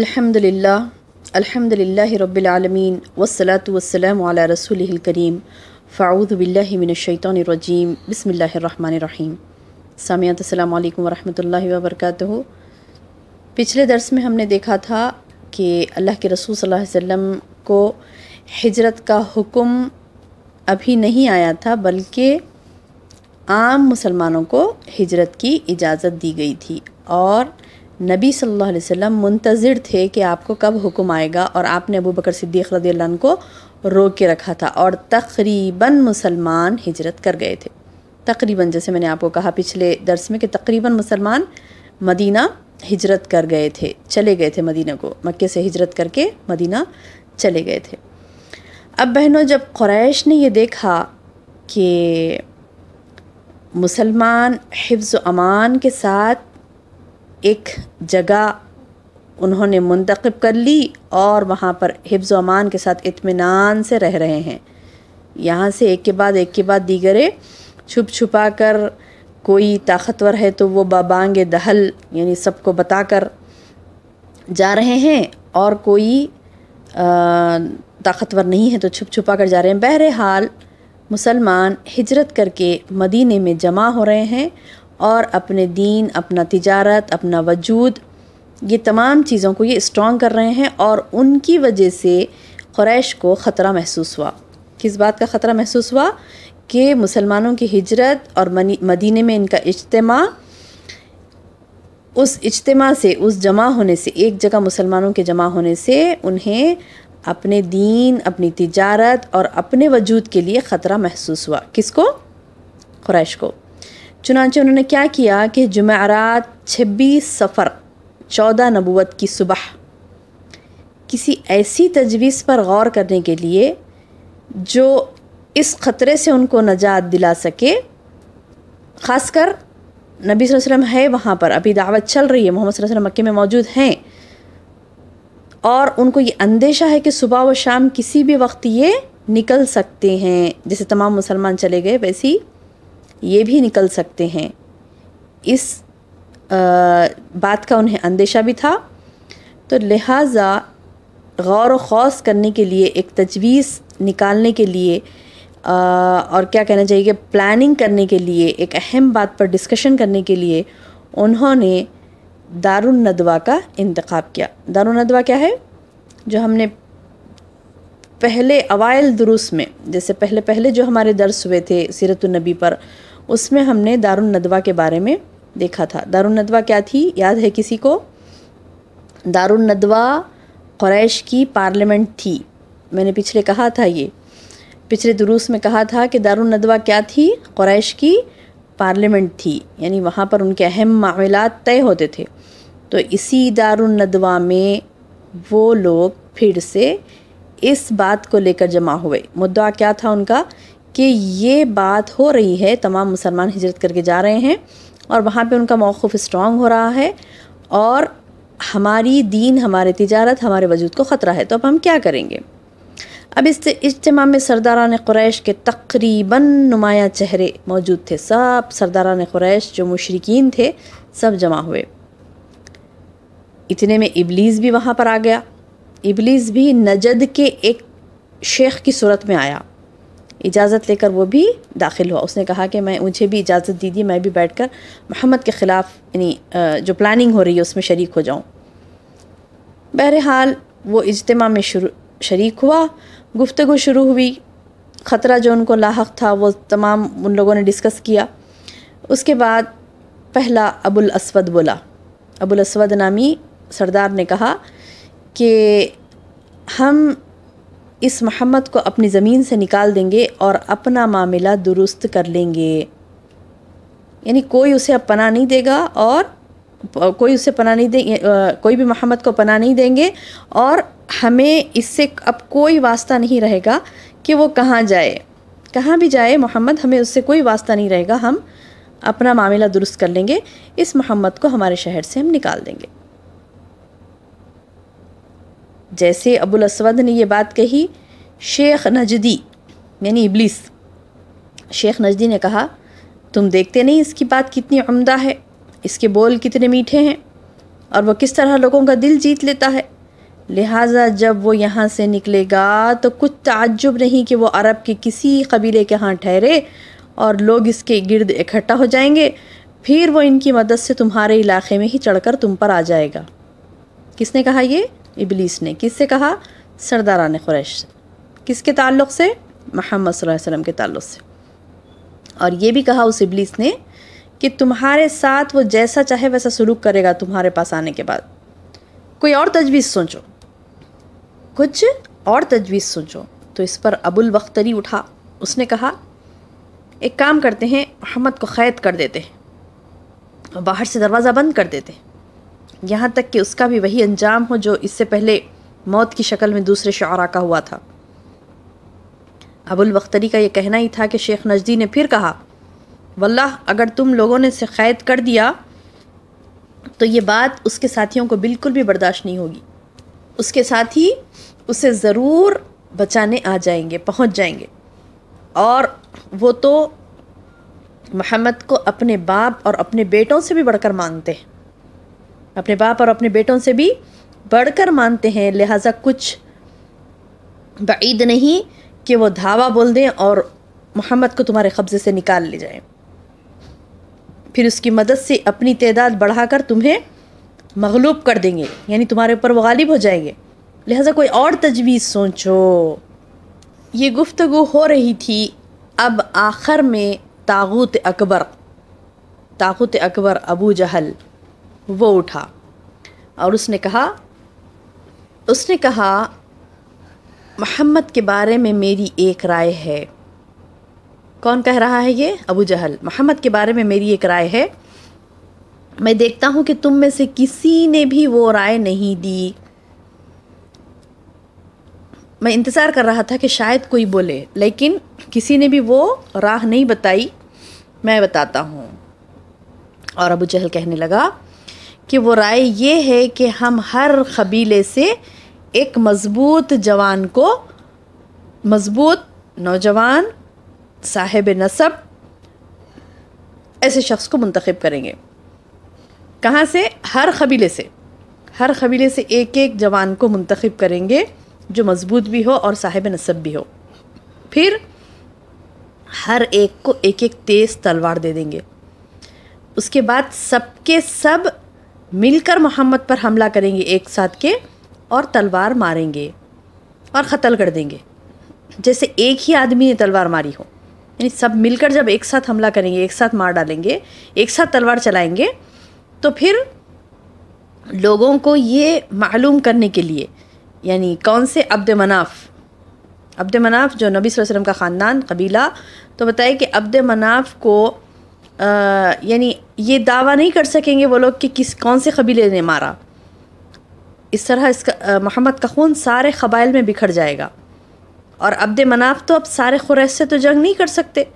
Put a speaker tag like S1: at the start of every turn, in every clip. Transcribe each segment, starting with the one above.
S1: अल्हम्दुलिल्लाह अल्हम्दुलिल्लाह रब्बिलआलमीन वस्सलातु वस्सलामु अला रसूलिल करीम फ़ाऊदु बिल्लाहि मिनश्शैतानिर्रजीम बिस्मिल्लाहिर्रहमानिर्रहीम सामियात अस्सलाम वालेकुम वरहमतुल्लाहि वबरकातुहू पिछले दर्स में हमने देखा था कि अल्लाह के रसूल सल्लल्लाहु अलैहि वसल्लम को हिजरत का हुक्म अभी नहीं आया था बल्कि आम मुसलमानों को हिजरत की इजाज़त दी गई थी और नबी सल्लल्लाहु अलैहि वसल्लम मुंतज़िर थे कि आपको कब हुक्म आएगा और आपने अबू बकर सिद्दीक़ रदी को रोक के रखा था और तकरीबन मुसलमान हिजरत कर गए थे तकरीबन जैसे मैंने आपको कहा पिछले दर्स में कि तकरीबन मुसलमान मदीना हिजरत कर गए थे चले गए थे मदीना को मक्के से हिजरत करके मदीना चले गए थे अब बहनों जब क्रैश ने ये देखा कि मुसलमान हिफ्ज़ अमान के साथ एक जगह उन्होंने मुंतखब कर ली और वहाँ पर हिफ्ज़ अमान के साथ इतमान से रह रहे हैं यहाँ से एक के बाद एक के बाद दीगरे छुप छुपा कर कोई ताकतवर है तो वो बाबांग दहल यानी सबको बता कर जा रहे हैं और कोई ताकतवर नहीं है तो छुप छुपा कर जा रहे हैं बहरहाल मुसलमान हिजरत करके मदीने में जमा हो रहे हैं और अपने दीन अपना तजारत अपना वजूद ये तमाम चीज़ों को ये स्ट्रॉन्ग कर रहे हैं और उनकी वजह से क्रैश को ख़तरा महसूस हुआ किस बात का ख़तरा महसूस हुआ कि मुसलमानों की हिजरत और मदीने में इनका इज्तम उस इज्तम से उस जमा होने से एक जगह मुसलमानों के जमा होने से उन्हें अपने दीन अपनी तजारत और अपने वजूद के लिए ख़तरा महसूस हुआ किसको क्रैश को चुनाचे उन्होंने क्या किया कि जुमेरात छब्बीस सफ़र चौदह नबूत की सुबह किसी ऐसी तजवीज़ पर गौर करने के लिए जो इस ख़तरे से उनको नजात दिला सके ख़ासकर नबी वसल्लम है वहाँ पर अभी दावत चल रही है मोहम्मद वसल्लम मक्के में मौजूद हैं और उनको ये अंदेशा है कि सुबह व शाम किसी भी वक्त ये निकल सकते हैं जैसे तमाम मुसलमान चले गए वैसी ये भी निकल सकते हैं इस आ, बात का उन्हें अंदेशा भी था तो लिहाजा गौर व खौस करने के लिए एक तजवीज़ निकालने के लिए आ, और क्या कहना चाहिए कि प्लानिंग करने के लिए एक अहम बात पर डिस्कशन करने के लिए उन्होंने दारुल नदवा का इंतखब किया दारुल नदवा क्या है जो हमने पहले अवाइल दुरुस में जैसे पहले पहले जो हमारे दर्स हुए थे सीरत नबी पर उसमें हमने दारुल नदवा के बारे में देखा था दारुल नदवा क्या थी याद है किसी को दारुल नदवा क्रैश की पार्लियामेंट थी मैंने पिछले कहा था ये पिछले दुरूस में कहा था कि दारुल नदवा क्या थी क्रैश की पार्लियामेंट थी यानी वहाँ पर उनके अहम मामला तय होते थे तो इसी दारुल नदवा में वो लोग फिर से इस बात को लेकर जमा हुए मुद्दा क्या था उनका कि ये बात हो रही है तमाम मुसलमान हिजरत करके जा रहे हैं और वहाँ पे उनका मौक़ स्ट्रॉन्ग हो रहा है और हमारी दीन हमारे तिजारत हमारे वजूद को ख़तरा है तो अब हम क्या करेंगे अब इस इज्तम में सरदारान क्रैश के तकरीबन नुमाया चेहरे मौजूद थे सब सरदारान क्रैश जो मुशरकिन थे सब जमा हुए इतने में इबलीस भी वहाँ पर आ गया इबलीस भी नजद के एक शेख की सूरत में आया इजाज़त लेकर वो भी दाखिल हुआ उसने कहा कि मैं मुझे भी इजाज़त दी दी मैं भी बैठ कर मोहम्मद के ख़िलाफ़ यानी जो प्लानिंग हो रही है उसमें शरीक हो जाऊँ बहरहाल वो इज्तम में शुरू शरीक हुआ गुफ्तु शुरू हुई ख़तरा जो उनको लाक था वो तमाम उन लोगों ने डिस्कस किया उसके बाद पहला अबुल असवद बोला अबुल असवद नामी सरदार ने कहा कि हम इस महम्मद को अपनी ज़मीन से निकाल देंगे और अपना मामला दुरुस्त कर लेंगे यानी कोई उसे अब पना नहीं देगा और कोई उसे पना नहीं दे कोई भी महम्मद को पना नहीं देंगे और हमें इससे अब कोई वास्ता नहीं रहेगा कि वो कहाँ जाए कहाँ भी जाए मोहम्मद हमें उससे कोई वास्ता नहीं रहेगा हम अपना मामला दुरुस्त कर लेंगे इस मोहम्मद को हमारे शहर से हम निकाल देंगे जैसे अबुल असवद ने यह बात कही शेख नजदी यानी इबलीस शेख नजदी ने कहा तुम देखते नहीं इसकी बात कितनी उमदा है इसके बोल कितने मीठे हैं और वह किस तरह लोगों का दिल जीत लेता है लिहाजा जब वो यहाँ से निकलेगा तो कुछ ताज्जुब नहीं कि वो अरब के किसी कबीले के यहाँ ठहरे और लोग इसके गिर्द इकट्ठा हो जाएंगे फिर वो इनकी मदद से तुम्हारे इलाके में ही चढ़कर तुम पर आ जाएगा किसने कहा ये इबलीस ने किससे कहा सरदारान क्रैश से किसके ताल्लुक़ से महम्मद वसल्लम के ताल्लुक़ से और ये भी कहा उस इबलीस ने कि तुम्हारे साथ वो जैसा चाहे वैसा सलूक करेगा तुम्हारे पास आने के बाद कोई और तजवीज़ सोचो कुछ और तजवीज़ सोचो तो इस पर अबुल बख्तरी उठा उसने कहा एक काम करते हैं मोहम्मद को क़ैद कर देते हैं बाहर से दरवाज़ा बंद कर देते हैं यहाँ तक कि उसका भी वही अंजाम हो जो इससे पहले मौत की शक्ल में दूसरे शारा का हुआ था अबुल बख्तरी का यह कहना ही था कि शेख नजदी ने फिर कहा वल्लाह अगर तुम लोगों ने कैद कर दिया तो ये बात उसके साथियों को बिल्कुल भी बर्दाश्त नहीं होगी उसके साथी उसे ज़रूर बचाने आ जाएंगे पहुंच जाएंगे और वो तो महमद को अपने बाप और अपने बेटों से भी बढ़कर मांगते हैं अपने बाप और अपने बेटों से भी बढ़कर मानते हैं लिहाजा कुछ बीद नहीं कि वो धावा बोल दें और मोहम्मद को तुम्हारे कब्ज़े से निकाल ले जाएं फिर उसकी मदद से अपनी तदाद बढ़ाकर तुम्हें मगलूब कर देंगे यानी तुम्हारे ऊपर वो गालिब हो जाएंगे लिहाजा कोई और तजवीज़ सोचो ये गुफ्तगु हो रही थी अब आखिर में तागुत अकबर तागुत अकबर अबू जहल वो उठा और उसने कहा उसने कहा मोहम्मद के बारे में मेरी एक राय है कौन कह रहा है ये अबू जहल मोहम्मद के बारे में मेरी एक राय है मैं देखता हूँ कि तुम में से किसी ने भी वो राय नहीं दी मैं इंतज़ार कर रहा था कि शायद कोई बोले लेकिन किसी ने भी वो राह नहीं बताई मैं बताता हूँ और अबू जहल कहने लगा कि वो राय ये है कि हम हर कबीले से एक मज़बूत जवान को मज़बूत नौजवान साहिब नसब ऐसे शख्स को मंतखब करेंगे कहाँ से हर कबीले से हर कबीले से एक एक जवान को मंतखब करेंगे जो मज़बूत भी हो और साहिब नसब भी हो फिर हर एक को एक एक तेज़ तलवार दे देंगे उसके बाद सबके सब मिलकर मोहम्मद पर हमला करेंगे एक साथ के और तलवार मारेंगे और ख़त्ल कर देंगे जैसे एक ही आदमी ने तलवार मारी हो यानी सब मिलकर जब एक साथ हमला करेंगे एक साथ मार डालेंगे एक साथ तलवार चलाएंगे तो फिर लोगों को ये मालूम करने के लिए यानी कौन से अब्द मनाफ़ अब्द मनाफ जो नबी वसल्लम का ख़ानदान कबीला तो बताए कि अब्द मनाफ को यानी ये दावा नहीं कर सकेंगे वो लोग कि किस कौन से कबीले ने मारा इस तरह इसका मोहम्मद का खून सारे कबाइल में बिखर जाएगा और अब्द मनाफ तो अब सारे खुरैश से तो जंग नहीं कर सकते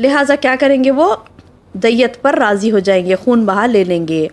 S1: लिहाजा क्या करेंगे वो दैयत पर राज़ी हो जाएंगे खून बहा ले लेंगे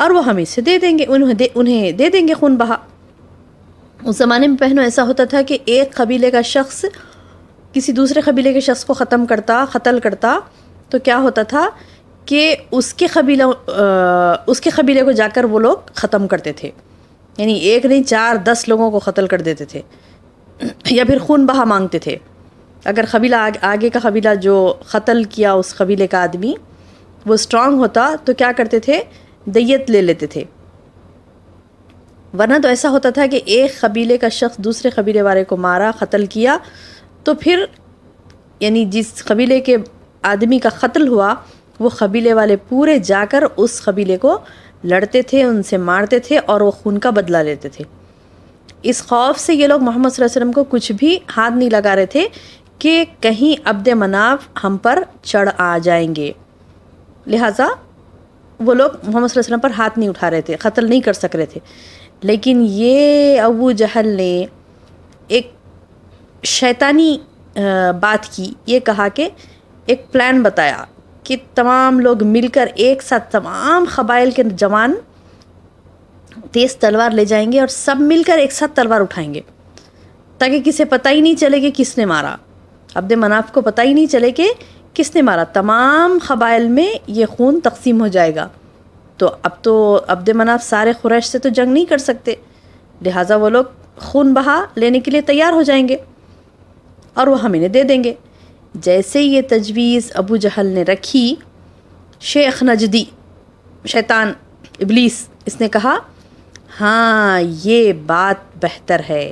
S1: और वो हमें से दे देंगे उन्हें दे उन्हें दे देंगे खून बहा उस ज़माने में पहनो ऐसा होता था कि एक कबीले का शख्स किसी दूसरे कबीले के शख्स को ख़त्म करता कत्ल करता तो क्या होता था कि उसके कबीला उसके कबीले को जाकर वो लोग ख़त्म करते थे यानी एक नहीं चार दस लोगों को कत्ल कर देते थे या फिर खून बहा मांगते थे अगर कबीला आग, आगे का कबीला जो कत्ल किया उस कबीले का आदमी वो स्ट्रांग होता तो क्या करते थे दैयत ले लेते थे वरना तो ऐसा होता था कि एक कबीले का शख्स दूसरे कबीले वाले को मारा कत्ल किया तो फिर यानी जिस कबीले के आदमी का कत्ल हुआ वो कबीले वाले पूरे जाकर उस कबीले को लड़ते थे उनसे मारते थे और वो खून का बदला लेते थे इस खौफ से ये लोग मोहम्मद वसल्लम को कुछ भी हाथ नहीं लगा रहे थे कि कहीं अब्द मनाफ हम पर चढ़ आ जाएंगे लिहाजा वो लोग मोहम्मद वसल्लम पर हाथ नहीं उठा रहे थे कत्ल नहीं कर सक रहे थे लेकिन ये अबू जहल ने एक शैतानी बात की ये कहा कि एक प्लान बताया कि तमाम लोग मिलकर एक साथ तमाम कबाइल के जवान तेज़ तलवार ले जाएंगे और सब मिलकर एक साथ तलवार उठाएंगे ताकि किसे पता ही नहीं चले कि किसने मारा अब्द मनाफ को पता ही नहीं चले कि किसने मारा तमाम कबाइल में ये खून तकसीम हो जाएगा तो अब तो अब्द मनाफ सारे खुरैश से तो जंग नहीं कर सकते लिहाजा वो लोग खून बहा लेने के लिए तैयार हो जाएंगे और वह हम इन्हें दे देंगे जैसे ये तजवीज़ अबू जहल ने रखी शेख नजदी शैतान इबलीस इसने कहा हाँ ये बात बेहतर है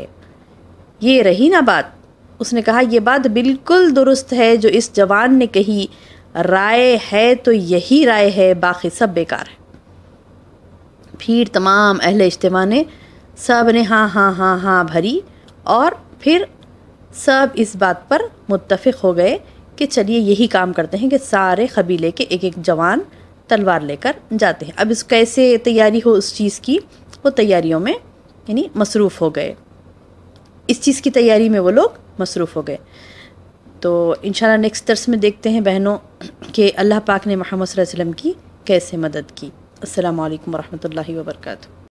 S1: ये रही ना बात उसने कहा यह बात बिल्कुल दुरुस्त है जो इस जवान ने कही राय है तो यही राय है बाकी सब बेकार है फिर तमाम अहल इज्तम ने सब ने हाँ हाँ हाँ हाँ भरी और फिर सब इस बात पर मुतफ़ हो गए कि चलिए यही काम करते हैं कि सारे कबीले के एक एक जवान तलवार लेकर जाते हैं अब इस कैसे तैयारी हो उस चीज़ की वो तैयारियों में यानी मसरूफ़ हो गए इस चीज़ की तैयारी में वो लोग मसरूफ़ हो गए तो इन नेक्स्ट दर्स में देखते हैं बहनों के अल्लाह पाक ने महमद की कैसे मदद की अल्लाम वरहमल वर्का